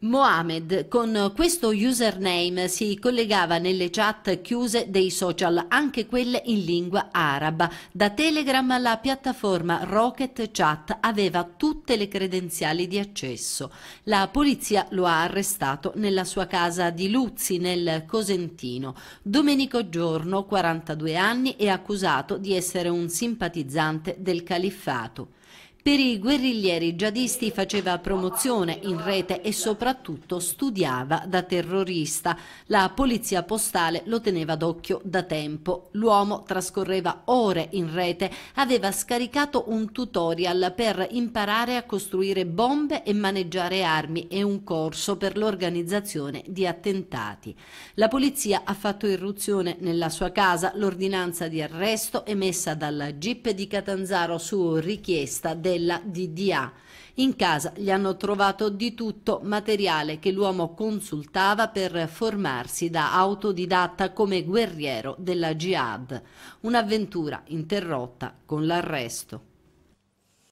Mohamed con questo username si collegava nelle chat chiuse dei social, anche quelle in lingua araba. Da Telegram la piattaforma Rocket Chat aveva tutte le credenziali di accesso. La polizia lo ha arrestato nella sua casa di Luzzi nel Cosentino. Domenico Giorno, 42 anni, è accusato di essere un simpatizzante del califfato. Per i guerriglieri giadisti faceva promozione in rete e soprattutto studiava da terrorista. La polizia postale lo teneva d'occhio da tempo. L'uomo trascorreva ore in rete, aveva scaricato un tutorial per imparare a costruire bombe e maneggiare armi e un corso per l'organizzazione di attentati. La polizia ha fatto irruzione nella sua casa, l'ordinanza di arresto emessa dalla GIP di Catanzaro su richiesta del della DDA. In casa gli hanno trovato di tutto materiale che l'uomo consultava per formarsi da autodidatta come guerriero della jihad. Un'avventura interrotta con l'arresto.